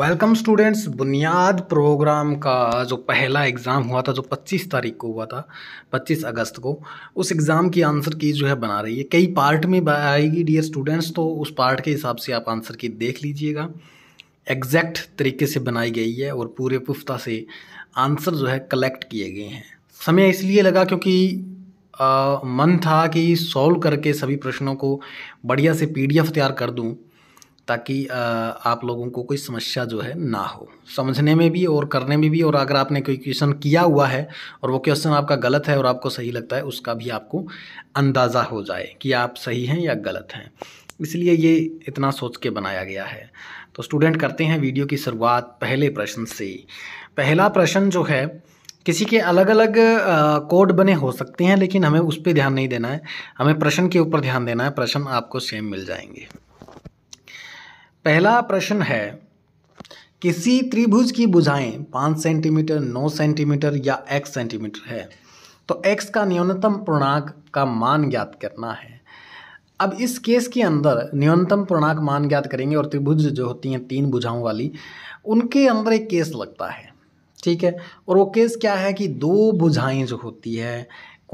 welcome students बुनियाद programme का जो पहला एग्ज़ाम हुआ था जो 25 तारीख को हुआ था 25 अगस्त को उस एग्ज़ाम की आंसर की जो है बना रही है कई पार्ट में आएगी डियर स्टूडेंट्स तो उस पार्ट के हिसाब से आप आंसर की देख लीजिएगा एग्जैक्ट तरीके से बनाई गई है और पूरे पुख्ता से आंसर जो है कलेक्ट किए गए हैं समय इसलिए लगा क्योंकि आ, मन था कि सॉल्व करके सभी प्रश्नों को बढ़िया से पी तैयार कर दूँ ताकि आप लोगों को कोई समस्या जो है ना हो समझने में भी और करने में भी और अगर आपने कोई क्वेश्चन किया हुआ है और वो क्वेश्चन आपका गलत है और आपको सही लगता है उसका भी आपको अंदाज़ा हो जाए कि आप सही हैं या गलत हैं इसलिए ये इतना सोच के बनाया गया है तो स्टूडेंट करते हैं वीडियो की शुरुआत पहले प्रश्न से पहला प्रश्न जो है किसी के अलग अलग कोड बने हो सकते हैं लेकिन हमें उस पर ध्यान नहीं देना है हमें प्रश्न के ऊपर ध्यान देना है प्रश्न आपको सेम मिल जाएंगे पहला प्रश्न है किसी त्रिभुज की बुझाएं पाँच सेंटीमीटर नौ सेंटीमीटर या एक्स सेंटीमीटर है तो एक्स का न्यूनतम पूर्णांक का मान ज्ञात करना है अब इस केस के अंदर न्यूनतम पूर्णांक मान ज्ञात करेंगे और त्रिभुज जो होती हैं तीन बुझाओं वाली उनके अंदर एक केस लगता है ठीक है और वो केस क्या है कि दो बुझाएँ जो होती है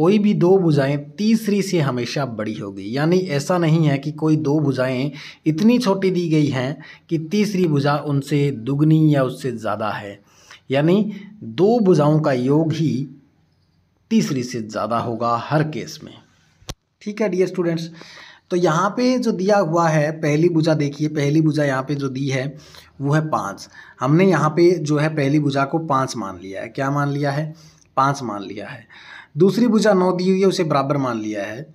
कोई भी दो भुजाएं तीसरी से हमेशा बड़ी होगी यानी ऐसा नहीं है कि कोई दो भुजाएं इतनी छोटी दी गई हैं कि तीसरी भुजा उनसे दुगनी या उससे ज़्यादा है यानी दो भुजाओं का योग ही तीसरी से ज़्यादा होगा हर केस में ठीक है डियर स्टूडेंट्स तो यहाँ पे जो दिया हुआ है पहली भुजा देखिए पहली भुजा यहाँ पे जो दी है वो है पाँच हमने यहाँ पे जो है पहली भुजा को पाँच मान लिया है क्या मान लिया है पाँच मान लिया है दूसरी भुजा नौ दी हुई है उसे बराबर मान लिया है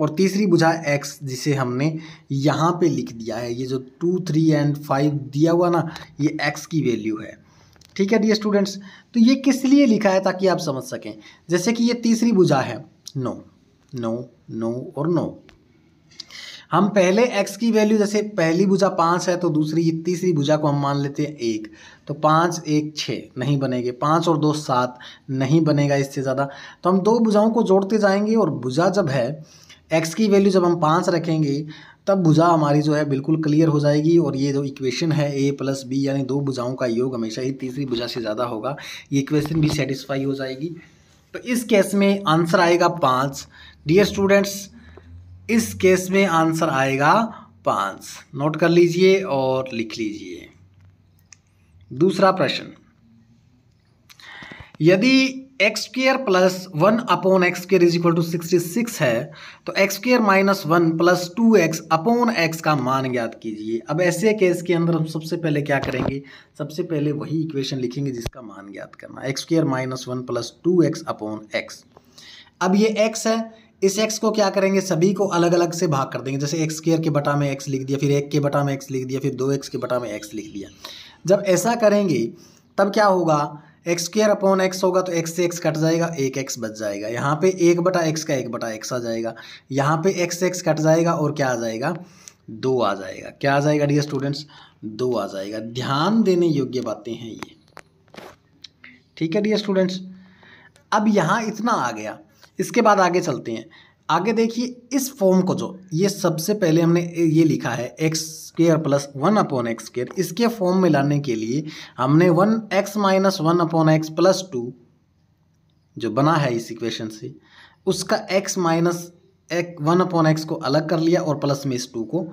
और तीसरी भुजा एक्स जिसे हमने यहाँ पे लिख दिया है ये जो टू थ्री एंड फाइव दिया हुआ ना ये एक्स की वैल्यू है ठीक है डी स्टूडेंट्स तो ये किस लिए लिखा है ताकि आप समझ सकें जैसे कि ये तीसरी भुजा है नौ नौ नौ और नौ हम पहले एक्स की वैल्यू जैसे पहली भुजा पाँच है तो दूसरी तीसरी भुजा को हम मान लेते हैं एक तो पाँच एक छः नहीं बनेंगे पाँच और दो सात नहीं बनेगा इससे ज़्यादा तो हम दो भुजाओं को जोड़ते जाएंगे और भुजा जब है एक्स की वैल्यू जब हम पाँच रखेंगे तब भुजा हमारी जो है बिल्कुल क्लियर हो जाएगी और ये जो इक्वेशन है ए प्लस बी यानी दो भुजाओं का योग हमेशा ही तीसरी भुजा से ज़्यादा होगा ये इक्वेशन भी सेटिस्फाई हो जाएगी तो इस केस में आंसर आएगा पाँच डियर स्टूडेंट्स इस केस में आंसर आएगा पाँच नोट कर लीजिए और लिख लीजिए दूसरा प्रश्न यदि X square plus one upon X square is equal to sixty six है तो X square minus one plus two X upon X का मान ज्ञात कीजिए अब ऐसे केस के अंदर हम सबसे पहले क्या करेंगे सबसे पहले वही इक्वेशन लिखेंगे जिसका मान ज्ञात करना X square minus one plus two X upon X अब ये एक्स है इस एक्स को क्या करेंगे सभी को अलग अलग से भाग कर देंगे जैसे एक्स स्केयर के बटा में एक्स लिख दिया फिर एक के बटा में एक्स लिख दिया फिर दो एक्स के बटा में एक्स लिख दिया जब ऐसा करेंगे तब क्या होगा एक्स स्केयर अपॉन एक्स होगा तो एक्स से एक्स कट जाएगा एक एक्स बच जाएगा यहाँ पे एक बटा एक्स का एक बटा एक्स आ जाएगा यहाँ पे एक्स एक्स कट जाएगा और क्या आ जाएगा दो आ जाएगा क्या आ जाएगा डियर स्टूडेंट्स दो आ जाएगा ध्यान देने योग्य बातें हैं ये ठीक है डियर स्टूडेंट्स अब यहाँ इतना आ गया इसके बाद आगे चलते हैं आगे देखिए इस फॉर्म को जो ये सबसे पहले हमने ये लिखा है X square plus one upon X square इसके फॉर्म में लाने के लिए हमने one X minus one upon X plus two जो बना है इस इक्वेशन से उसका एक्स माइनस एक वन अपॉन एक्स को अलग कर लिया और प्लस में इस टू को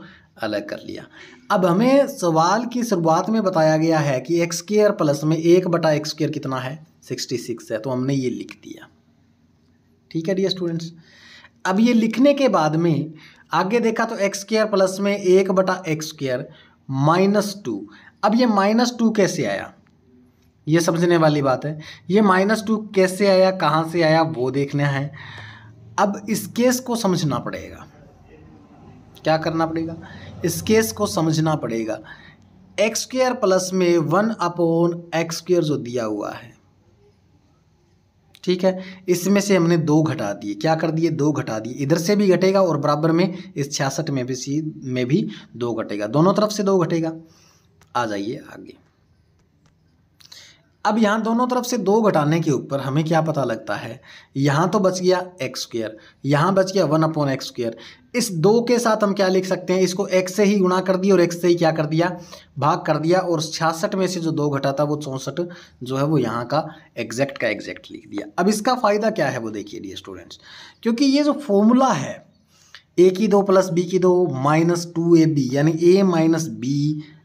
अलग कर लिया अब हमें सवाल की शुरुआत में बताया गया है कि एक्स केयर प्लस में एक बटा एक्स कितना है सिक्सटी सिक्स है तो हमने ये लिख दिया ठीक है डी स्टूडेंट्स अब ये लिखने के बाद में आगे देखा तो एक्स स्क्र प्लस में एक बटा एक्स स्क्र माइनस टू अब ये माइनस टू कैसे आया ये समझने वाली बात है ये माइनस टू कैसे आया कहाँ से आया वो देखना है अब इस केस को समझना पड़ेगा क्या करना पड़ेगा इस केस को समझना पड़ेगा एक्स स्क्र प्लस में वन अपॉन एक्स स्क्र जो दिया हुआ है ठीक है इसमें से हमने दो घटा दिए क्या कर दिए दो घटा दिए इधर से भी घटेगा और बराबर में इस छियासठ में भी सी में भी दो घटेगा दोनों तरफ से दो घटेगा आ जाइए आगे अब यहाँ दोनों तरफ से दो घटाने के ऊपर हमें क्या पता लगता है यहाँ तो बच गया एक्स स्क्र यहाँ बच गया वन अपॉन एक्स स्क्र इस दो के साथ हम क्या लिख सकते हैं इसको एक्स से ही गुणा कर दिया और एक्स से ही क्या कर दिया भाग कर दिया और छियासठ में से जो दो घटा था वो चौंसठ जो है वो यहाँ का एग्जैक्ट का एग्जैक्ट लिख दिया अब इसका फ़ायदा क्या है वो देखिए डियर स्टूडेंट्स क्योंकि ये जो फॉर्मूला है ए की दो प्लस बी की दो माइनस टू ए बी यानी ए माइनस बी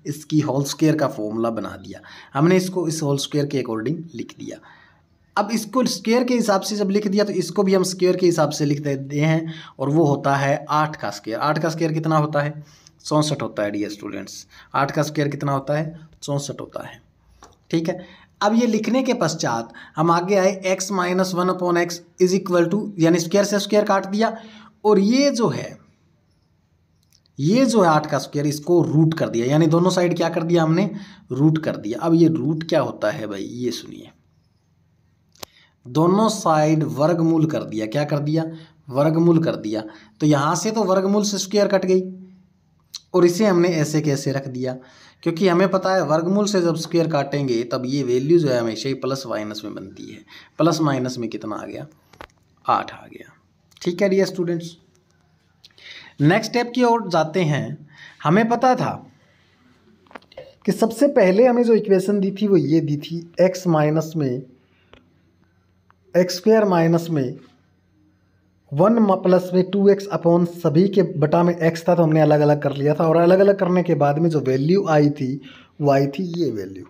इसकी होल स्क्वेयर का फॉर्मूला बना दिया हमने इसको इस होल स्क्वेयर के अकॉर्डिंग लिख दिया अब इसको स्क्वेयर के हिसाब से जब लिख दिया तो इसको भी हम स्क्वेयर के हिसाब से लिख देते हैं और वो होता है आठ का स्क्वेयर आठ का स्क्वेयर कितना होता है चौंसठ होता है डी स्टूडेंट्स आठ का स्क्वेयर कितना होता है चौंसठ होता है ठीक है अब ये लिखने के पश्चात हम आगे आए X minus one upon X is equal to यानी स्क्वेयर से स्क्वेयर काट दिया और ये जो है ये जो है आठ का स्क्वायर इसको रूट कर दिया यानी दोनों साइड क्या कर दिया हमने रूट कर दिया अब ये रूट क्या होता है भाई ये सुनिए दोनों साइड वर्गमूल कर दिया क्या कर दिया वर्गमूल कर दिया तो यहां से तो वर्गमूल से स्क्वायर कट गई और इसे हमने ऐसे कैसे रख दिया क्योंकि हमें पता है वर्गमूल से जब स्क्वायर काटेंगे तब ये वैल्यू जो है हमेशा ही प्लस माइनस में बनती है प्लस माइनस में कितना आ गया आठ आ गया ठीक है डियर स्टूडेंट्स नेक्स्ट स्टेप की ओर जाते हैं हमें पता था कि सबसे पहले हमें जो इक्वेशन दी थी वो ये दी थी एक्स माइनस में एक्स स्क्वेयर माइनस में वन प्लस में टू एक्स अपॉन सभी के बटा में एक्स था तो हमने अलग अलग कर लिया था और अलग अलग करने के बाद में जो वैल्यू आई थी वो आई थी ये वैल्यू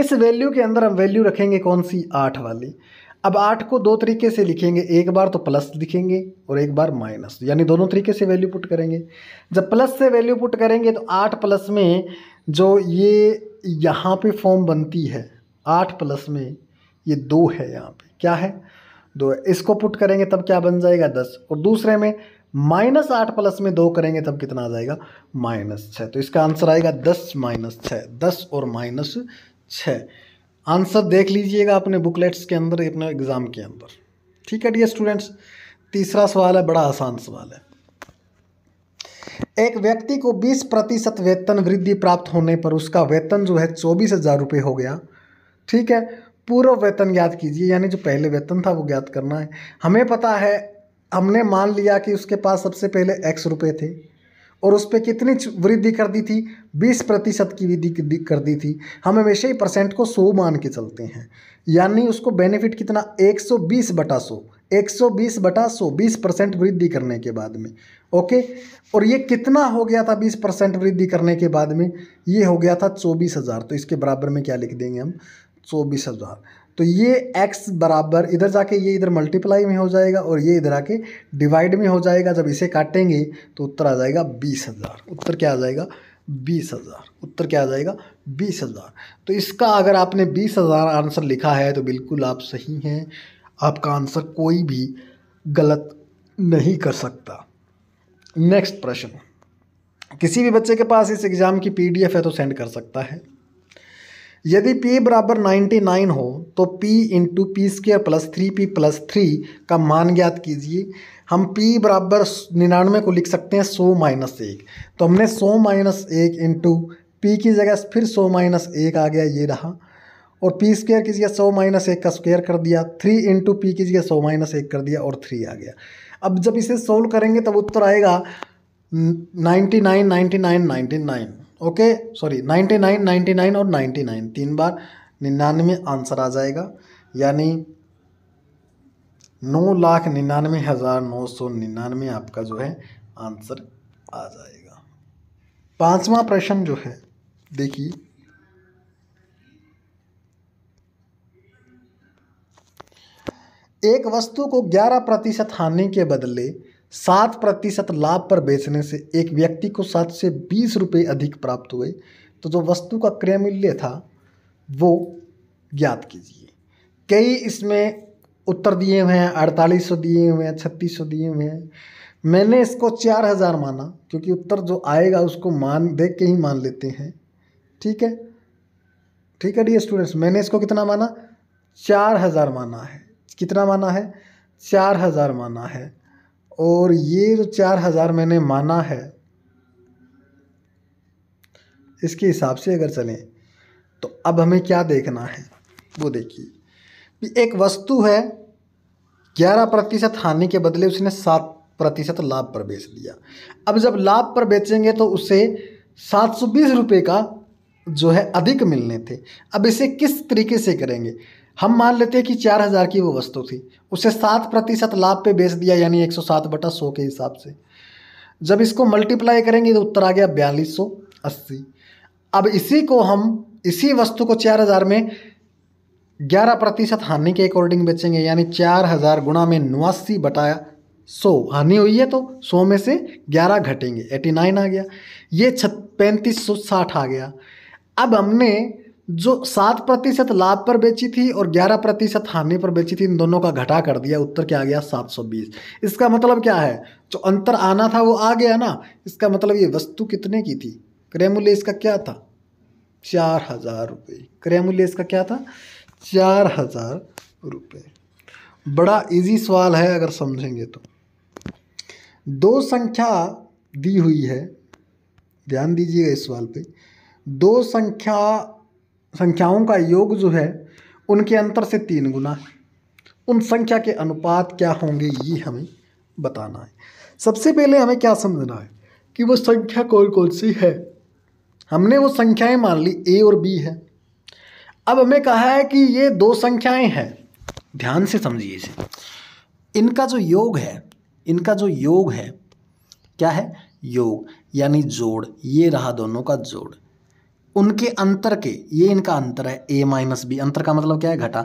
इस वैल्यू के अंदर हम वैल्यू रखेंगे कौन सी आठ वाली अब आठ को दो तरीके से लिखेंगे एक बार तो प्लस लिखेंगे और एक बार माइनस यानी दोनों तरीके से वैल्यू पुट करेंगे जब प्लस से वैल्यू पुट करेंगे तो आठ प्लस में जो ये यहाँ पे फॉर्म बनती है आठ प्लस में ये दो है यहाँ पे क्या है दो है इसको पुट करेंगे तब क्या बन जाएगा दस और दूसरे में माइनस आठ प्लस में दो करेंगे तब कितना आ जाएगा माइनस छः तो इसका आंसर आएगा दस माइनस छः दस और माइनस छः आंसर देख लीजिएगा अपने बुकलेट्स के अंदर अपने एग्ज़ाम के अंदर ठीक है डी स्टूडेंट्स तीसरा सवाल है बड़ा आसान सवाल है एक व्यक्ति को 20 प्रतिशत वेतन वृद्धि प्राप्त होने पर उसका वेतन जो है चौबीस हज़ार रुपये हो गया ठीक है पूर्व वेतन ज्ञात कीजिए यानी जो पहले वेतन था वो ज्ञात करना है हमें पता है हमने मान लिया कि उसके पास सबसे पहले एक्स रुपये थे और उस पर कितनी वृद्धि कर दी थी 20 प्रतिशत की वृद्धि कर दी थी हम हमेशा ही परसेंट को सौ मान के चलते हैं यानी उसको बेनिफिट कितना 120 बटा सौ 120 बटा सौ बीस परसेंट वृद्धि करने के बाद में ओके और ये कितना हो गया था 20 परसेंट वृद्धि करने के बाद में ये हो गया था चौबीस हज़ार तो इसके बराबर में क्या लिख देंगे हम चौबीस हज़ार तो ये x बराबर इधर जाके ये इधर मल्टीप्लाई में हो जाएगा और ये इधर आके डिवाइड में हो जाएगा जब इसे काटेंगे तो उत्तर आ जाएगा बीस हज़ार उत्तर क्या आ जाएगा बीस हज़ार उत्तर क्या आ जाएगा बीस हज़ार तो इसका अगर आपने बीस हज़ार आंसर लिखा है तो बिल्कुल आप सही हैं आपका आंसर कोई भी गलत नहीं कर सकता नेक्स्ट प्रश्न किसी भी बच्चे के पास इस एग्ज़ाम की पीडीएफ है तो सेंड कर सकता है यदि p बराबर 99 हो तो p into P square plus three P plus three का मान ज्ञात कीजिए हम p बराबर निन्यानवे को लिख सकते हैं 100 माइनस एक तो हमने 100 माइनस एक इंटू पी की जगह फिर 100 माइनस एक आ गया ये रहा और पी स्क्र की जगह सौ माइनस एक का स्क्वेयर कर दिया थ्री इंटू पी की जगह सौ माइनस एक कर दिया और थ्री आ गया अब जब इसे सोल्व करेंगे तब उत्तर आएगा ninety nine ninety nine ninety nine okay sorry 99 99 और 99 तीन बार निन्यानवे आंसर आ जाएगा यानी नौ लाख निन्यानवे हज़ार नौ सौ निन्यानवे आपका जो है आंसर आ जाएगा पांचवा प्रश्न जो है देखिए एक वस्तु को 11 प्रतिशत हानि के बदले सात प्रतिशत लाभ पर बेचने से एक व्यक्ति को सात से बीस रुपये अधिक प्राप्त हुए तो जो वस्तु का क्रय मूल्य था वो ज्ञात कीजिए कई इसमें उत्तर दिए हुए हैं अड़तालीस सौ दिए हुए हैं छत्तीस सौ दिए हुए हैं मैंने इसको चार हज़ार माना क्योंकि उत्तर जो आएगा उसको मान देख के ही मान लेते हैं ठीक है ठीक है डी स्टूडेंट्स मैंने इसको कितना माना चार हज़ार माना है कितना माना है चार हज़ार माना है और ये जो चार हज़ार मैंने माना है इसके हिसाब से अगर चलें तो अब हमें क्या देखना है वो देखिए एक वस्तु है ग्यारह प्रतिशत हानि के बदले उसने सात प्रतिशत लाभ पर बेच दिया अब जब लाभ पर बेचेंगे तो उसे सात सौ बीस रुपये का जो है अधिक मिलने थे अब इसे किस तरीके से करेंगे हम मान लेते हैं कि चार हज़ार की वो वस्तु थी उसे सात प्रतिशत लाभ पे बेच दिया यानी एक सौ सात बटा सौ के हिसाब से जब इसको मल्टीप्लाई करेंगे तो उत्तर आ गया बयालीस सौ अस्सी अब इसी को हम इसी वस्तु को चार हज़ार में ग्यारह प्रतिशत हानि के अकॉर्डिंग बेचेंगे यानी चार हज़ार गुणा में नवासी बटाया सौ हानि हुई है तो सौ में से ग्यारह घटेंगे एटी नाइन आ गया ये छत पैंतीस सौ साठ आ गया अब हमने जो सात प्रतिशत लाभ पर बेची थी और ग्यारह प्रतिशत हानि पर बेची थी इन दोनों का घटा कर दिया उत्तर क्या आ गया सात सौ बीस इसका मतलब क्या है जो अंतर आना था वो आ गया ना इसका मतलब ये वस्तु कितने की थी क्रय मूल्य इसका क्या था चार हजार रुपये क्रय मूल्य इसका क्या था चार हजार रुपये बड़ा इजी सवाल है अगर समझेंगे तो दो संख्या दी हुई है ध्यान दीजिएगा इस सवाल पे दो संख्या संख्याओं का योग जो है उनके अंतर से तीन गुना उन संख्या के अनुपात क्या होंगे ये हमें बताना है सबसे पहले हमें क्या समझना है कि वो संख्या कौन कौन सी है हमने वो संख्याएं मान ली ए और बी है अब हमें कहा है कि ये दो संख्याएं हैं ध्यान से समझिए इसे इनका जो योग है इनका जो योग है क्या है योग यानी जोड़ ये रहा दोनों का जोड़ उनके अंतर के ये इनका अंतर है ए माइनस बी अंतर का मतलब क्या है घटा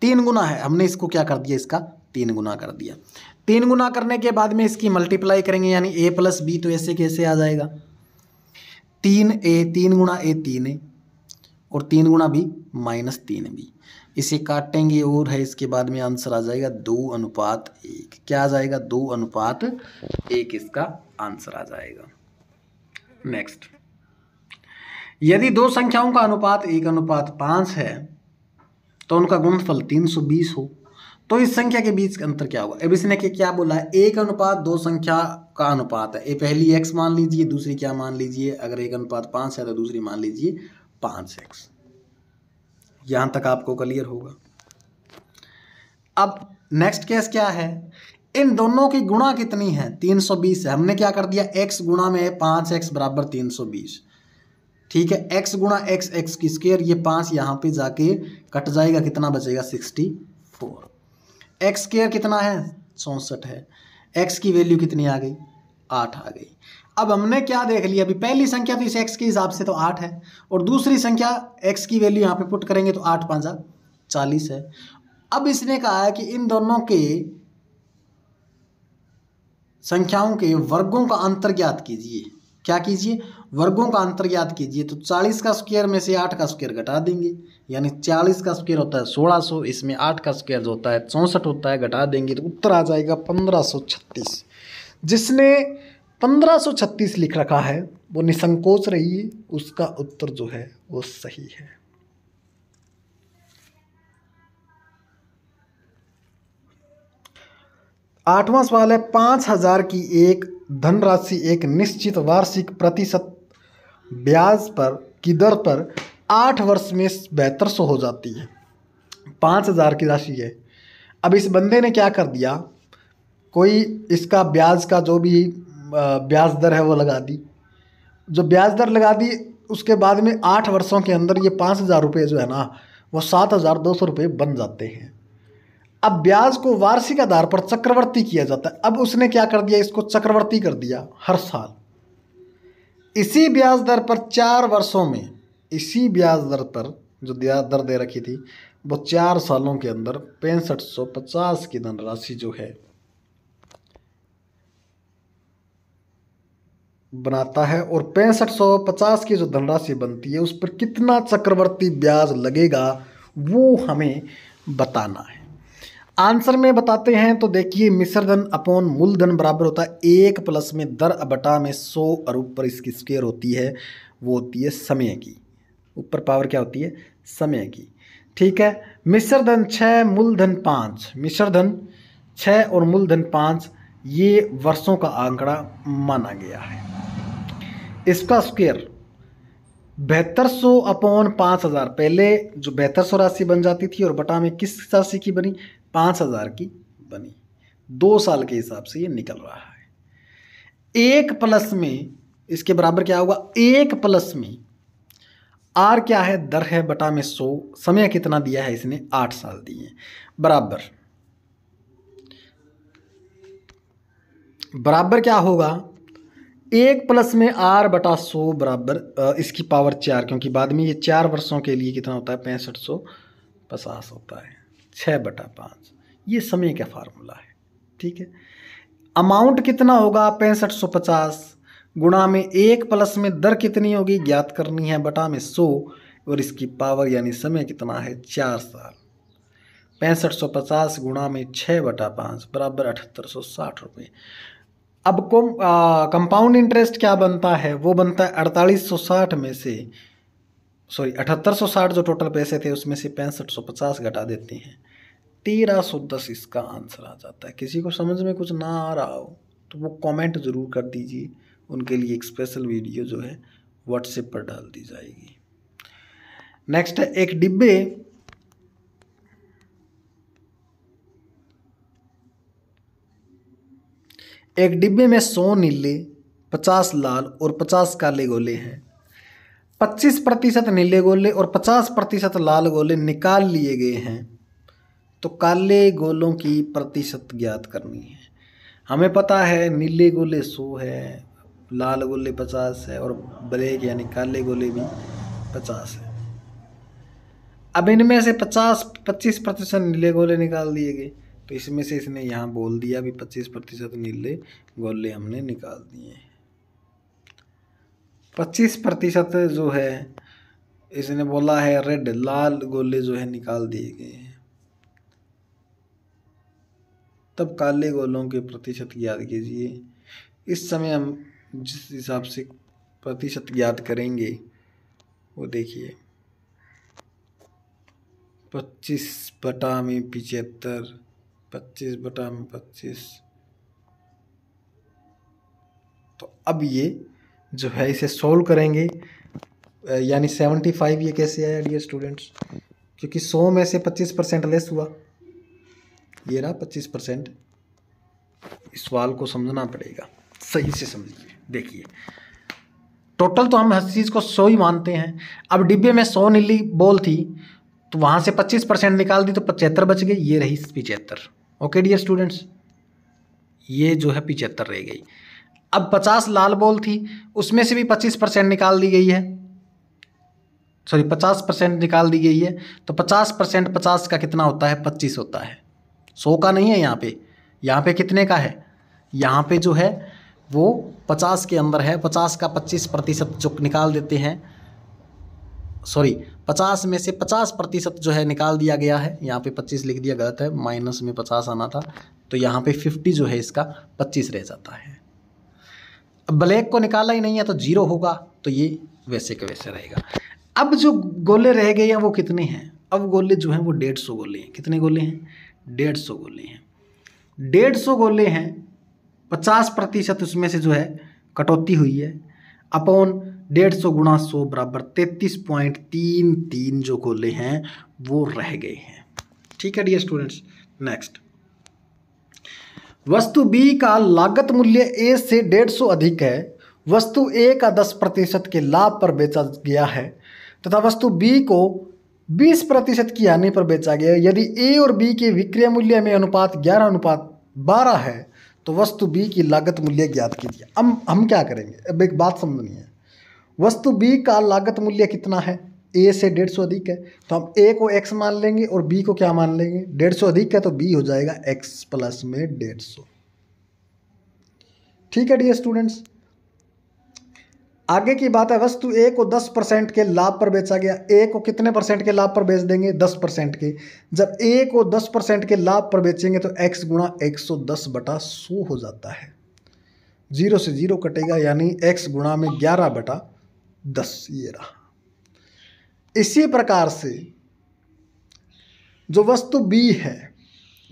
तीन गुना है हमने इसको क्या कर दिया इसका तीन गुना कर दिया तीन गुना करने के बाद में इसकी मल्टीप्लाई करेंगे यानी ए प्लस बी तो ऐसे कैसे आ जाएगा तीन ए तीन गुना ए तीन ए और तीन गुना बी माइनस तीन बी इसे काटेंगे और है इसके बाद में आंसर आ जाएगा दो अनुपात एक क्या आ जाएगा दो अनुपात एक इसका आंसर आ जाएगा नेक्स्ट यदि दो संख्याओं का अनुपात एक अनुपात पाँच है तो उनका गुणफल तीन सौ बीस हो तो इस संख्या के बीच का अंतर क्या होगा अब इसने के क्या बोला है एक अनुपात दो संख्या का अनुपात है ये पहली एक्स मान लीजिए दूसरी क्या मान लीजिए अगर एक अनुपात पाँच है तो दूसरी मान लीजिए पाँच एक्स यहाँ तक आपको क्लियर होगा अब नेक्स्ट केस क्या है इन दोनों की गुणा कितनी है 320 है हमने क्या कर दिया x गुणा में पाँच एक्स बराबर तीन सौ बीस ठीक है एक्स गुणा एक्स एक्स की स्केयर ये पाँच यहाँ पे जाके कट जाएगा कितना बचेगा सिक्सटी फोर एक्स स्केयर कितना है चौंसठ है एक्स की वैल्यू कितनी आ गई आठ आ गई अब हमने क्या देख लिया अभी पहली संख्या तो इस एक्स के हिसाब से तो आठ है और दूसरी संख्या एक्स की वैल्यू यहाँ पे पुट करेंगे तो आठ पाँचा चालीस है अब इसने कहा है कि इन दोनों के संख्याओं के वर्गों का अंतर ज्ञात कीजिए क्या कीजिए वर्गों का अंतर याद कीजिए तो चालीस का स्क्वेयर में से आठ का स्क्वेयर घटा देंगे यानी चालीस का स्क्वेयर होता है सोलह सौ इसमें आठ का स्क्वेयर जो होता है चौंसठ होता है घटा देंगे तो उत्तर आ जाएगा पंद्रह सौ छत्तीस जिसने पंद्रह सौ छत्तीस लिख रखा है वो निसंकोच रहिए उसका उत्तर जो है वो सही है आठवां सवाल है पाँच हजार की एक धनराशि एक निश्चित वार्षिक प्रतिशत ब्याज पर की दर पर आठ वर्ष में बेहतर सो हो जाती है पाँच हज़ार की राशि है अब इस बंदे ने क्या कर दिया कोई इसका ब्याज का जो भी ब्याज दर है वो लगा दी जो ब्याज दर लगा दी उसके बाद में आठ वर्षों के अंदर ये पाँच हज़ार रुपये जो है ना वो सात हज़ार दो सौ रुपये बन जाते हैं अब ब्याज को वार्षिक आधार पर चक्रवर्ती किया जाता है अब उसने क्या कर दिया इसको चक्रवर्ती कर दिया हर साल इसी ब्याज दर पर चार वर्षों में इसी ब्याज दर पर जो ब्याज दर दे रखी थी वो चार सालों के अंदर पैंसठ सौ पचास की धनराशि जो है बनाता है और पैंसठ सौ पचास की जो धनराशि बनती है उस पर कितना चक्रवर्ती ब्याज लगेगा वो हमें बताना है आंसर में बताते हैं तो देखिए धन अपॉन मूलधन बराबर होता है एक प्लस में दर बटा में सौ और ऊपर इसकी स्केयर होती है वो होती है समय की ऊपर पावर क्या होती है समय की ठीक है धन छः मूलधन पाँच धन छः और मूलधन पाँच ये वर्षों का आंकड़ा माना गया है इसका स्क्वेयर बेहतर सौ अपॉन पाँच हज़ार पहले जो बेहतर सौ राशि बन जाती थी और बटा में किस राशि की बनी पाँच हज़ार की बनी दो साल के हिसाब से ये निकल रहा है एक प्लस में इसके बराबर क्या होगा एक प्लस में आर क्या है दर है बटा में सौ समय कितना दिया है इसने आठ साल दिए बराबर बराबर क्या होगा एक प्लस में आर बटा सौ बराबर इसकी पावर चार क्योंकि बाद में ये चार वर्षों के लिए कितना होता है पैंसठ सौ पचास होता है छः बटा पाँच ये समय का फार्मूला है ठीक है अमाउंट कितना होगा पैंसठ सौ पचास गुणा में एक प्लस में दर कितनी होगी ज्ञात करनी है बटा में सौ और इसकी पावर यानी समय कितना है चार साल पैंसठ सौ पचास गुणा में छः बटा पाँच बराबर अठहत्तर सौ साठ रुपये अब कंपाउंड इंटरेस्ट क्या बनता है वो बनता है अड़तालीस सौ साठ में से सॉरी अठहत्तर सौ साठ जो टोटल पैसे थे उसमें से पैंसठ सौ पचास घटा देते हैं तेरह सौ दस इसका आंसर आ जाता है किसी को समझ में कुछ ना आ रहा हो तो वो कमेंट ज़रूर कर दीजिए उनके लिए एक स्पेशल वीडियो जो है व्हाट्सएप पर डाल दी जाएगी नेक्स्ट है एक डिब्बे एक डिब्बे में सौ नीले पचास लाल और पचास काले गोले हैं 25 प्रतिशत नीले गोले और 50 प्रतिशत लाल गोले निकाल लिए गए हैं तो काले गोलों की प्रतिशत ज्ञात करनी है हमें पता है नीले गोले 100 है लाल गोले 50 है और ब्लैक यानी काले गोले भी 50 है अब इनमें से 50 25 प्रतिशत नीले गोले निकाल दिए गए तो इसमें से इसने यहाँ बोल दिया भी 25 प्रतिशत नीले गोले हमने निकाल दिए हैं पच्चीस प्रतिशत जो है इसने बोला है रेड लाल गोले जो है निकाल दिए गए हैं तब काले गोलों के प्रतिशत याद कीजिए इस समय हम जिस हिसाब से प्रतिशत याद करेंगे वो देखिए पच्चीस बटा में पिचहत्तर पच्चीस बटा में पच्चीस तो अब ये जो है इसे सोल्व करेंगे यानी सेवेंटी फाइव ये कैसे आया डियर स्टूडेंट्स क्योंकि सौ में से पच्चीस परसेंट लेस हुआ ये रहा पच्चीस परसेंट इस सवाल को समझना पड़ेगा सही से समझिए देखिए टोटल तो हम हर चीज़ को सौ ही मानते हैं अब डिब्बे में सौ नीली बॉल थी तो वहाँ से पच्चीस परसेंट निकाल दी तो पचहत्तर बच गई ये रही पिचहत्तर ओके डियर स्टूडेंट्स ये जो है पिचहत्तर रह गई अब पचास लाल बॉल थी उसमें से भी पच्चीस परसेंट निकाल दी गई है सॉरी पचास परसेंट निकाल दी गई है तो पचास परसेंट पचास का कितना होता है पच्चीस होता है सौ का नहीं है यहाँ पे यहाँ पे कितने का है यहाँ पे जो है वो पचास के अंदर है पचास का पच्चीस प्रतिशत जो निकाल देते हैं सॉरी पचास में से पचास प्रतिशत जो है निकाल दिया गया है यहाँ पे पच्चीस लिख दिया गलत है माइनस में पचास आना था तो यहाँ पे फिफ्टी जो है इसका पच्चीस रह जाता है ब्लैक को निकाला ही नहीं है तो जीरो होगा तो ये वैसे के वैसे रहेगा अब जो गोले रह गए हैं वो कितने हैं अब गोले जो हैं वो डेढ़ सौ गोले हैं कितने गोले हैं डेढ़ सौ गोले हैं डेढ़ सौ गोले हैं पचास प्रतिशत उसमें से जो है कटौती हुई है अपॉन डेढ़ सौ गुणा सौ बराबर तैतीस पॉइंट तीन तीन जो गोले हैं वो रह गए हैं ठीक है डियर स्टूडेंट्स नेक्स्ट वस्तु बी का लागत मूल्य ए से डेढ़ सौ अधिक है वस्तु ए का दस प्रतिशत के लाभ पर बेचा गया है तथा वस्तु बी को बीस प्रतिशत की हानि पर बेचा गया है यदि ए और बी के विक्रय मूल्य में अनुपात ग्यारह अनुपात बारह है तो वस्तु बी की लागत मूल्य ज्ञात कीजिए अब हम क्या करेंगे अब एक बात समझनी है वस्तु बी का लागत मूल्य कितना है ए से डेढ़ सौ अधिक है तो हम ए को एक्स मान लेंगे और बी को क्या मान लेंगे डेढ़ सौ अधिक है तो बी हो जाएगा एक्स प्लस में डेढ़ सौ ठीक है डियर स्टूडेंट्स आगे की बात है वस्तु ए को दस परसेंट के लाभ पर बेचा गया ए को कितने परसेंट के लाभ पर बेच देंगे दस परसेंट के जब ए को दस परसेंट के लाभ पर बेचेंगे तो एक्स गुणा एक सौ दस बटा सौ हो जाता है जीरो से जीरो कटेगा यानी एक्स गुणा में ग्यारह बटा दस ये रहा इसी प्रकार से जो वस्तु बी है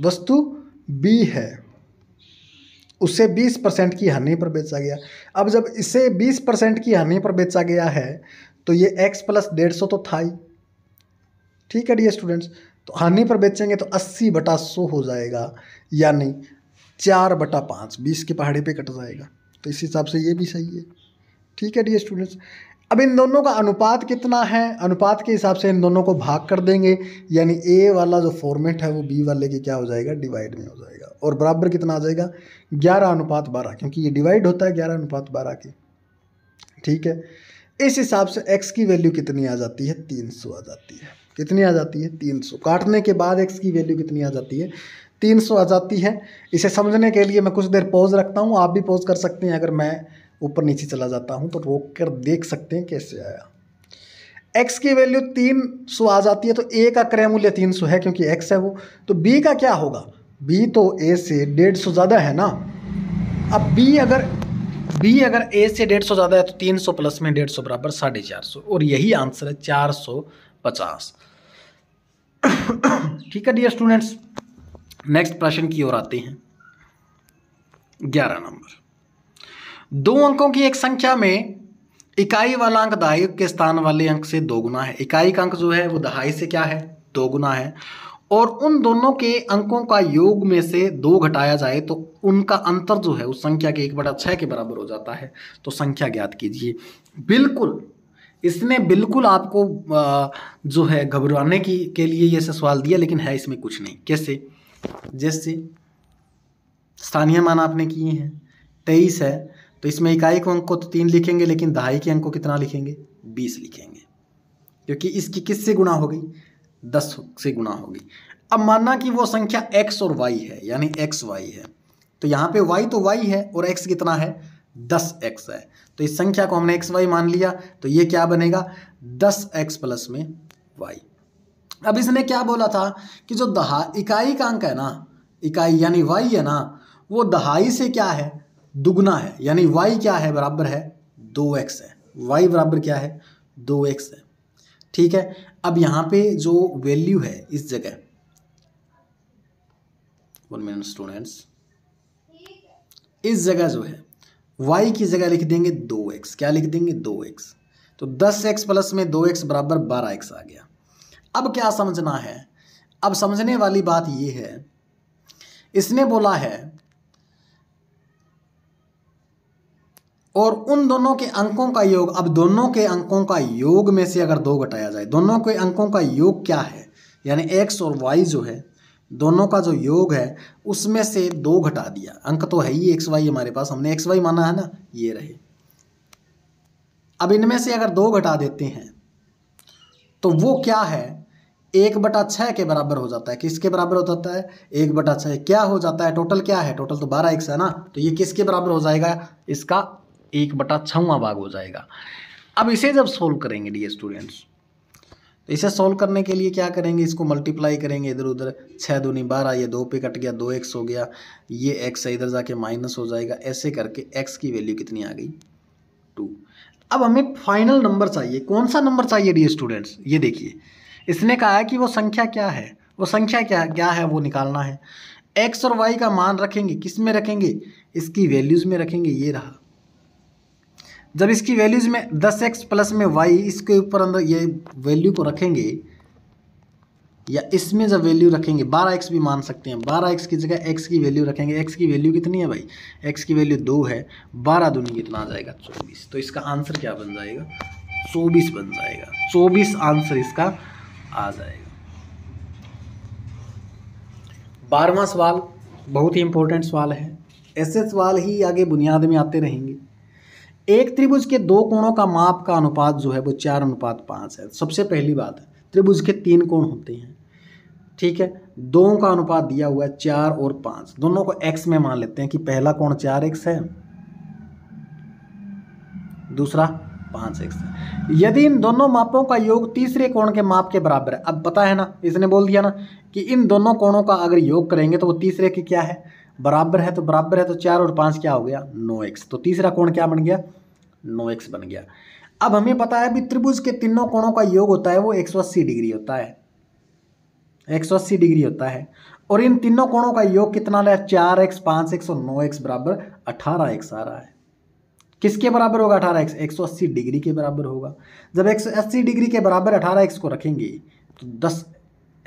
वस्तु बी है उसे 20 परसेंट की हानि पर बेचा गया अब जब इसे 20 परसेंट की हानि पर बेचा गया है तो ये x प्लस डेढ़ सौ तो था ही ठीक है डी स्टूडेंट्स तो हानि पर बेचेंगे तो 80 बटा सौ हो जाएगा यानी चार बटा पाँच बीस की पहाड़ी पे कट जाएगा तो इस हिसाब से ये भी सही है ठीक है डी स्टूडेंट्स अब इन दोनों का अनुपात कितना है अनुपात के हिसाब से इन दोनों को भाग कर देंगे यानी ए वाला जो फॉर्मेट है वो बी वाले के क्या हो जाएगा डिवाइड में हो जाएगा और बराबर कितना आ जाएगा ग्यारह अनुपात बारह क्योंकि ये डिवाइड होता है ग्यारह अनुपात बारह की ठीक है इस हिसाब से एक्स की वैल्यू कितनी आ जाती है तीन सौ आ जाती है कितनी आ जाती है तीन सौ काटने के बाद एक्स की वैल्यू कितनी आ जाती है तीन सौ आ जाती है इसे समझने के लिए मैं कुछ देर पॉज रखता हूँ आप भी पॉज कर सकते हैं अगर मैं ऊपर नीचे चला जाता हूँ तो रोक कर देख सकते हैं कैसे आया एक्स की वैल्यू तीन सौ आ जाती है तो ए का क्रय मूल्य तीन सौ है क्योंकि एक्स है वो तो बी का क्या होगा बी तो ए से डेढ़ सौ ज़्यादा है ना अब बी अगर बी अगर ए से डेढ़ सौ ज़्यादा है तो तीन सौ प्लस में डेढ़ सौ बराबर साढ़े चार सौ और यही आंसर है चार सौ पचास ठीक है डियर स्टूडेंट्स नेक्स्ट प्रश्न की ओर आते हैं ग्यारह नंबर दो अंकों की एक संख्या में इकाई वाला अंक दहाई के स्थान वाले अंक से दो गुना है इकाई का अंक जो है वो दहाई से क्या है दो गुना है और उन दोनों के अंकों का योग में से दो घटाया जाए तो उनका अंतर जो है उस संख्या के एक बटा छः के बराबर हो जाता है तो संख्या ज्ञात कीजिए बिल्कुल इसने बिल्कुल आपको जो है घबराने की के लिए यह सवाल दिया लेकिन है इसमें कुछ नहीं कैसे जैसे स्थानीय मान आपने किए हैं तेईस है तो इसमें इकाई के अंक को तो तीन लिखेंगे लेकिन दहाई के अंक को कितना लिखेंगे बीस लिखेंगे क्योंकि इसकी किससे गुणा हो गई दस से गुणा होगी अब मानना कि वो संख्या एक्स और वाई है यानी एक्स वाई है तो यहाँ पे वाई तो वाई है और एक्स कितना है दस एक्स है तो इस संख्या को हमने एक्स वाई मान लिया तो ये क्या बनेगा दस एक्स प्लस में वाई अब इसने क्या बोला था कि जो दहा इकाई का अंक है ना इकाई यानी वाई है ना वो दहाई से क्या है दुगना है यानी वाई क्या है बराबर है दो एक्स है वाई बराबर क्या है दो एक्स है ठीक है अब यहाँ पे जो वैल्यू है इस जगह वन मिनट स्टूडेंट्स इस जगह जो है y की जगह लिख देंगे दो एक्स क्या लिख देंगे दो एक्स तो दस एक्स प्लस में दो एक्स बराबर बारह एक्स आ गया अब क्या समझना है अब समझने वाली बात ये है इसने बोला है और उन दोनों के अंकों का योग अब दोनों के अंकों का योग में से अगर दो घटाया जाए दोनों के अंकों का योग क्या है यानी एक्स और वाई जो है दोनों का जो योग है उसमें से दो घटा दिया अंक तो है ही एक्स वाई हमारे पास हमने एक्स वाई माना है ना ये रहे अब इनमें से अगर दो घटा देते हैं तो वो क्या है एक बटा छः के बराबर हो जाता है किसके बराबर हो जाता है एक बटा छः क्या हो जाता है टोटल क्या है टोटल तो बारह एक्स है ना तो ये किसके बराबर हो जाएगा इसका एक बटा छवा भाग हो जाएगा अब इसे जब सोल्व करेंगे डी स्टूडेंट्स तो इसे सोल्व करने के लिए क्या करेंगे इसको मल्टीप्लाई करेंगे इधर उधर छः दूनी बारह ये दो पे कट गया दो एक्स हो गया ये एक्स इधर जाके माइनस हो जाएगा ऐसे करके एक्स की वैल्यू कितनी आ गई टू अब हमें फाइनल नंबर चाहिए कौन सा नंबर चाहिए डी स्टूडेंट्स ये देखिए इसने कहा है कि वो संख्या क्या है वो संख्या क्या क्या है वो निकालना है एक्स और वाई का मान रखेंगे किस में रखेंगे इसकी वैल्यूज़ में रखेंगे ये रहा जब इसकी वैल्यूज़ में दस एक्स प्लस में वाई इसके ऊपर अंदर ये वैल्यू को रखेंगे या इसमें जब वैल्यू रखेंगे बारह एक्स भी मान सकते हैं बारह एक्स की जगह एक्स की वैल्यू रखेंगे एक्स की वैल्यू कितनी है भाई एक्स की वैल्यू दो है बारह दूनी कितना आ जाएगा चौबीस तो इसका आंसर क्या बन जाएगा चौबीस बन जाएगा चौबीस आंसर इसका आ जाएगा बारहवा सवाल बहुत ही इंपॉर्टेंट सवाल है ऐसे सवाल ही आगे बुनियाद में आते रहेंगे एक त्रिभुज के दो कोणों का माप का अनुपात जो है वो चार अनुपात पाँच है सबसे पहली बात है त्रिभुज के तीन कोण होते हैं ठीक है दो का अनुपात दिया हुआ है चार और पाँच दोनों को एक्स में मान लेते हैं कि पहला कोण चार एक्स है दूसरा पाँच एक्स है यदि इन दोनों मापों का योग तीसरे कोण के माप के बराबर है अब पता है ना इसने बोल दिया ना कि इन दोनों कोणों का अगर योग करेंगे तो वो तीसरे के क्या है बराबर है तो बराबर है तो चार और पाँच क्या हो गया नो एक्स तो तीसरा कोण क्या बन गया नो एक्स बन गया अब हमें पता है भी त्रिभुज के तीनों कोणों का योग होता है वो एक डिग्री होता है एक डिग्री होता है और इन तीनों कोणों का योग कितना है चार एक्स पाँच एक्स और नौ एक्स बराबर अठारह एक्स आ रहा है किसके बराबर होगा अठारह एक्स एक सौ अस्सी डिग्री के बराबर होगा जब एक सौ अस्सी डिग्री के बराबर अठारह एक्स को रखेंगे तो दस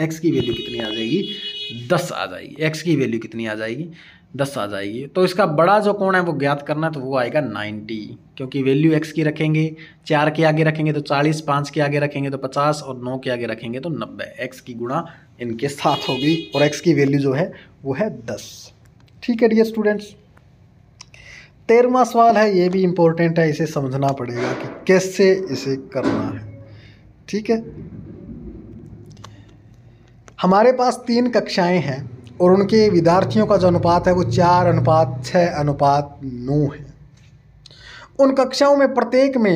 एक्स की वैल्यू कितनी आ जाएगी दस आ जाएगी एक्स की वैल्यू कितनी आ जाएगी दस आ जाएगी तो इसका बड़ा जो कोण है वो ज्ञात करना है तो वो आएगा नाइन्टी क्योंकि वैल्यू एक्स की रखेंगे चार के आगे रखेंगे तो चालीस पाँच के आगे रखेंगे तो पचास और नौ के आगे रखेंगे तो नब्बे एक्स की गुणा इनके साथ होगी और एक्स की वैल्यू जो है वो है दस ठीक है डी स्टूडेंट्स तेरहवा सवाल है ये भी इम्पोर्टेंट है इसे समझना पड़ेगा कि कैसे इसे करना है ठीक है हमारे पास तीन कक्षाएं हैं और उनके विद्यार्थियों का जो अनुपात है वो चार अनुपात छः अनुपात नौ है उन कक्षाओं में प्रत्येक में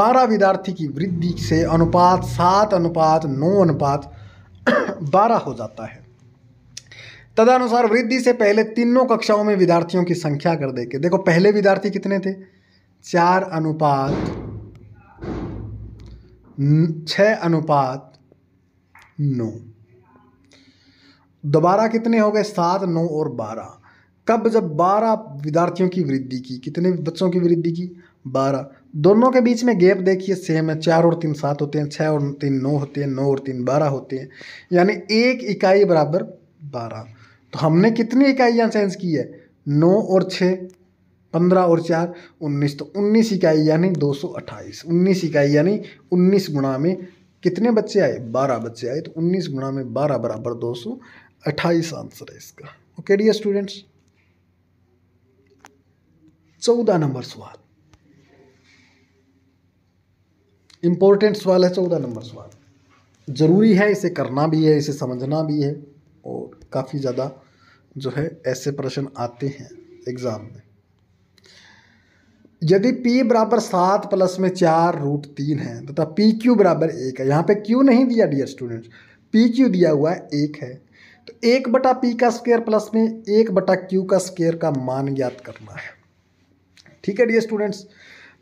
बारह विद्यार्थी की वृद्धि से अनुपात सात अनुपात नौ अनुपात बारह हो जाता है तदनुसार वृद्धि से पहले तीनों कक्षाओं में विद्यार्थियों की संख्या कर देके देखो पहले विद्यार्थी कितने थे चार अनुपात छ अनुपात नौ दोबारा कितने हो गए सात नौ और बारह कब जब बारह विद्यार्थियों की वृद्धि की कितने बच्चों की वृद्धि की बारह दोनों के बीच में गैप देखिए सेम है चार और तीन सात होते हैं छः और तीन नौ होते हैं नौ और तीन बारह होते हैं यानी एक इकाई बराबर बारह तो हमने कितनी इकाइयाँ चेंज की है नौ और छः पंद्रह और चार उन्नीस तो उन्नीस इकाई यानी दो सौ अट्ठाईस उन्नीस इकाई यानी उन्नीस गुणा में कितने बच्चे आए बारह बच्चे आए तो उन्नीस गुणा में बारह बराबर दो सौ अट्ठाईस आंसर है इसका ओके डी स्टूडेंट्स चौदह नंबर सवाल इम्पोर्टेंट सवाल है चौदह नंबर सवाल ज़रूरी है इसे करना भी है इसे समझना भी है और काफ़ी ज़्यादा जो है ऐसे प्रश्न आते हैं एग्ज़ाम में यदि p बराबर सात प्लस में चार रूट तीन है तथा तो पी क्यू बराबर एक है यहाँ पे Q नहीं दिया डियर स्टूडेंट्स पी क्यू दिया हुआ है एक है तो एक बटा पी का स्क्वेयर प्लस में एक बटा क्यू का स्क्वेयर का मान ज्ञात करना है ठीक है डी स्टूडेंट्स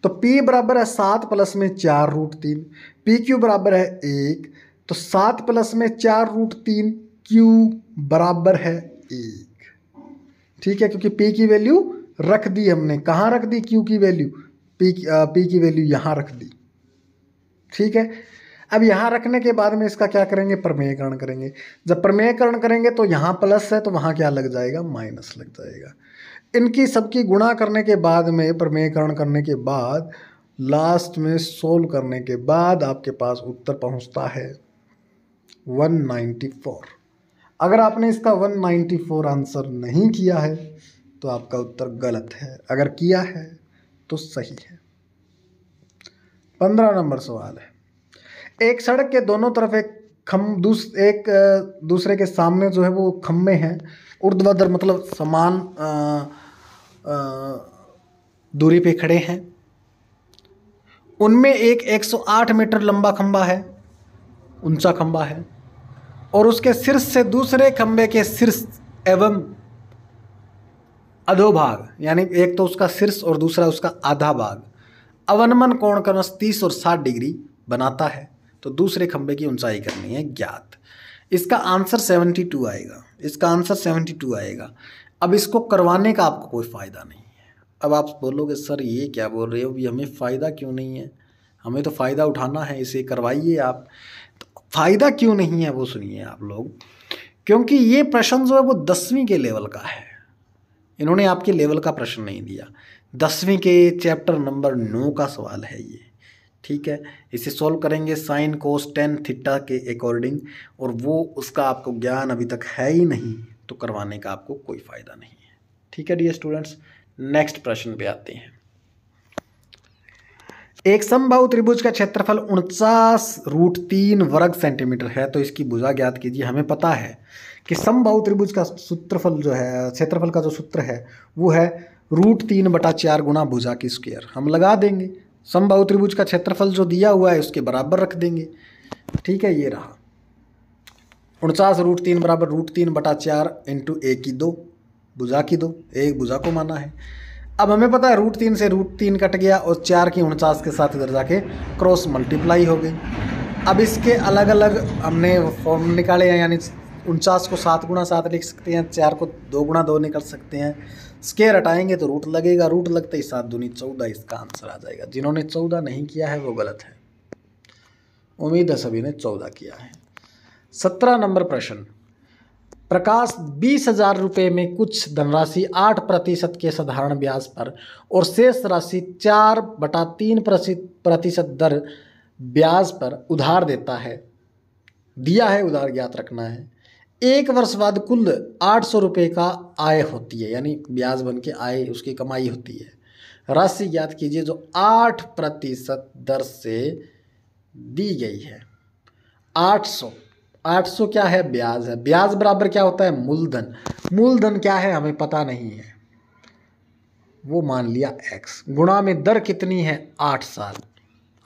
तो p बराबर है सात प्लस में चार रूट तीन पी क्यू बराबर है एक तो सात प्लस में चार रूट तीन क्यू बराबर है एक ठीक है क्योंकि p की वैल्यू रख दी हमने कहाँ रख दी q की वैल्यू पी की, p की वैल्यू यहाँ रख दी ठीक है अब यहाँ रखने के बाद में इसका क्या करेंगे प्रमेयकरण करेंगे जब प्रमेयकरण करेंगे तो यहाँ प्लस है तो वहाँ क्या लग जाएगा माइनस लग जाएगा इनकी सबकी गुणा करने के बाद में प्रमेयकरण करने के बाद लास्ट में सोल्व करने के बाद आपके पास उत्तर पहुँचता है वन अगर आपने इसका 194 आंसर नहीं किया है तो आपका उत्तर गलत है अगर किया है तो सही है पंद्रह नंबर सवाल है एक सड़क के दोनों तरफ एक खम दूस एक दूसरे के सामने जो है वो खम्भे हैं ऊर्ध्वाधर मतलब समान आ, आ, दूरी पे खड़े हैं उनमें एक 108 मीटर लंबा खम्बा है ऊंचा खम्बा है और उसके शीर्ष से दूसरे खम्बे के शीर्ष एवं अधोभाग यानी एक तो उसका शीर्ष और दूसरा उसका आधा भाग अवनमन कोण का तीस और साठ डिग्री बनाता है तो दूसरे खंबे की ऊंचाई करनी है ज्ञात इसका आंसर 72 आएगा इसका आंसर 72 आएगा अब इसको करवाने का आपको कोई फ़ायदा नहीं है अब आप बोलोगे सर ये क्या बोल रहे हो भी हमें फ़ायदा क्यों नहीं है हमें तो फ़ायदा उठाना है इसे करवाइए आप तो फ़ायदा क्यों नहीं है वो सुनिए आप लोग क्योंकि ये प्रश्न जो है वो दसवीं के लेवल का है इन्होंने आपके लेवल का प्रश्न नहीं दिया दसवीं के चैप्टर नंबर नौ का सवाल है ये ठीक है इसे सॉल्व करेंगे साइन कोस टेन थिट्टा के अकॉर्डिंग और वो उसका आपको ज्ञान अभी तक है ही नहीं तो करवाने का आपको कोई फ़ायदा नहीं है ठीक है डियर स्टूडेंट्स नेक्स्ट प्रश्न पे आते हैं एक संभव त्रिभुज का क्षेत्रफल उनचास रूट तीन वर्ग सेंटीमीटर है तो इसकी भुजा ज्ञात कीजिए हमें पता है कि संभव त्रिभुज का सूत्रफल जो है क्षेत्रफल का जो सूत्र है वो है रूट तीन बटा चार गुना भुजा की स्क्वेयर हम लगा देंगे समबाहु त्रिभुज का क्षेत्रफल जो दिया हुआ है उसके बराबर रख देंगे ठीक है ये रहा उनचास रूट तीन बराबर रूट तीन बटा चार इंटू ए की दो भुजा की दो एक भुजा को माना है अब हमें पता है रूट तीन से रूट तीन कट गया और चार की उनचास के साथ इधर जाके क्रॉस मल्टीप्लाई हो गई अब इसके अलग अलग हमने फॉर्म निकाले हैं यानी उनचास को सात गुणा सात लिख सकते हैं चार को दो गुणा दो निकल सकते हैं स्केयर हटाएंगे तो रूट लगेगा रूट लगते ही सात दूनी चौदह इसका आंसर आ जाएगा जिन्होंने चौदह नहीं किया है वो गलत है उम्मीद है सभी ने चौदह किया है सत्रह नंबर प्रश्न प्रकाश बीस हजार रुपये में कुछ धनराशि आठ प्रतिशत के साधारण ब्याज पर और शेष राशि चार बटा तीन प्रतिशत दर ब्याज पर उधार देता है दिया है उधार ज्ञात रखना है एक वर्ष बाद कुल आठ सौ रुपये का आय होती है यानी ब्याज बन के आय उसकी कमाई होती है राशि याद कीजिए जो आठ प्रतिशत दर से दी गई है आठ सौ आठ सौ क्या है ब्याज है ब्याज बराबर क्या होता है मूलधन मूलधन क्या है हमें पता नहीं है वो मान लिया एक्स गुणा में दर कितनी है आठ साल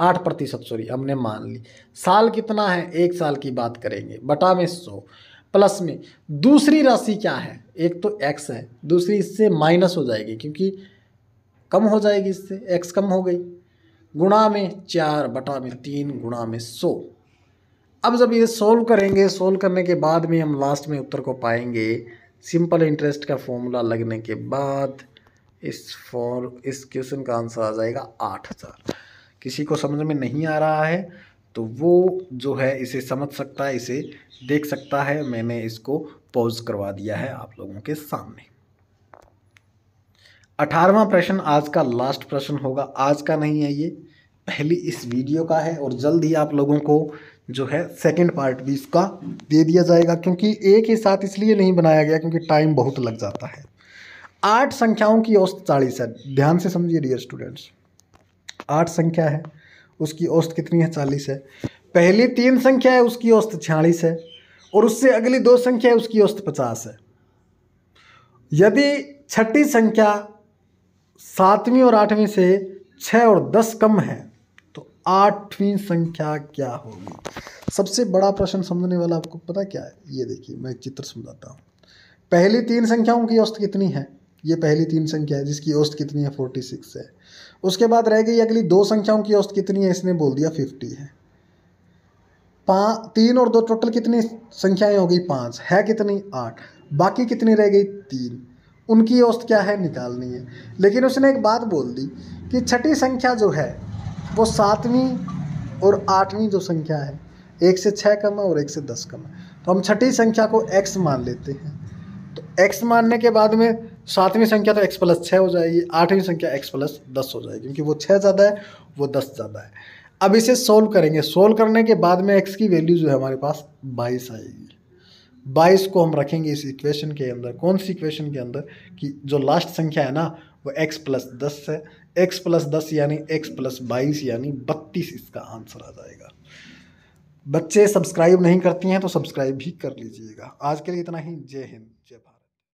आठ प्रतिशत सॉरी हमने मान ली साल कितना है एक साल की बात करेंगे बटा में सौ प्लस में दूसरी राशि क्या है एक तो एक्स है दूसरी इससे माइनस हो जाएगी क्योंकि कम हो जाएगी इससे एक्स कम हो गई गुणा में चार बटा में तीन गुणा में सौ अब जब ये सोल्व करेंगे सोल्व करने के बाद में हम लास्ट में उत्तर को पाएंगे सिंपल इंटरेस्ट का फॉर्मूला लगने के बाद इस फॉर इस क्वेश्चन का आंसर आ जाएगा आठ हज़ार किसी को समझ में नहीं आ रहा है तो वो जो है इसे समझ सकता है इसे देख सकता है मैंने इसको पॉज करवा दिया है आप लोगों के सामने अठारवा प्रश्न आज का लास्ट प्रश्न होगा आज का नहीं है ये पहली इस वीडियो का है और जल्द ही आप लोगों को जो है सेकंड पार्ट भी इसका दे दिया जाएगा क्योंकि एक ही साथ इसलिए नहीं बनाया गया क्योंकि टाइम बहुत लग जाता है आठ संख्याओं की औसत चालीस है ध्यान से समझिए डियर स्टूडेंट्स आठ संख्या है उसकी औसत कितनी है चालीस है पहली तीन संख्या है उसकी औसत छियालीस है और उससे अगली दो संख्या है उसकी औसत पचास है यदि छठी संख्या सातवीं और आठवीं से छः और दस कम है तो आठवीं संख्या क्या होगी सबसे बड़ा प्रश्न समझने वाला आपको पता क्या है ये देखिए मैं एक चित्र समझाता हूँ पहली तीन संख्याओं की औसत कितनी है ये पहली तीन संख्या है जिसकी औस्त कितनी है फोर्टी सिक्स है उसके बाद रह गई अगली दो संख्याओं की औस्त कितनी है इसने बोल दिया फिफ्टी है पाँच तीन और दो टोटल कितनी संख्याएं हो गई पाँच है कितनी आठ बाकी कितनी रह गई तीन उनकी औस्त क्या है निकालनी है लेकिन उसने एक बात बोल दी कि छठी संख्या जो है वो सातवीं और आठवीं जो संख्या है एक से छः कम है और एक से दस कम है तो हम छठी संख्या को एक्स मान लेते हैं तो एक्स मानने के बाद में सातवीं संख्या तो एक्स प्लस छः हो जाएगी आठवीं संख्या एक्स प्लस दस हो जाएगी क्योंकि वो छः ज़्यादा है वो दस ज़्यादा है अब इसे सोल्व करेंगे सोल्व करने के बाद में एक्स की वैल्यू जो है हमारे पास बाईस आएगी बाईस को हम रखेंगे इस इक्वेशन के अंदर कौन सी इक्वेशन के अंदर कि जो लास्ट संख्या है ना वो x प्लस दस है x प्लस दस यानी x प्लस बाईस यानी बत्तीस इसका आंसर आ जाएगा बच्चे सब्सक्राइब नहीं करती हैं तो सब्सक्राइब भी कर लीजिएगा आज के लिए इतना ही जय हिंद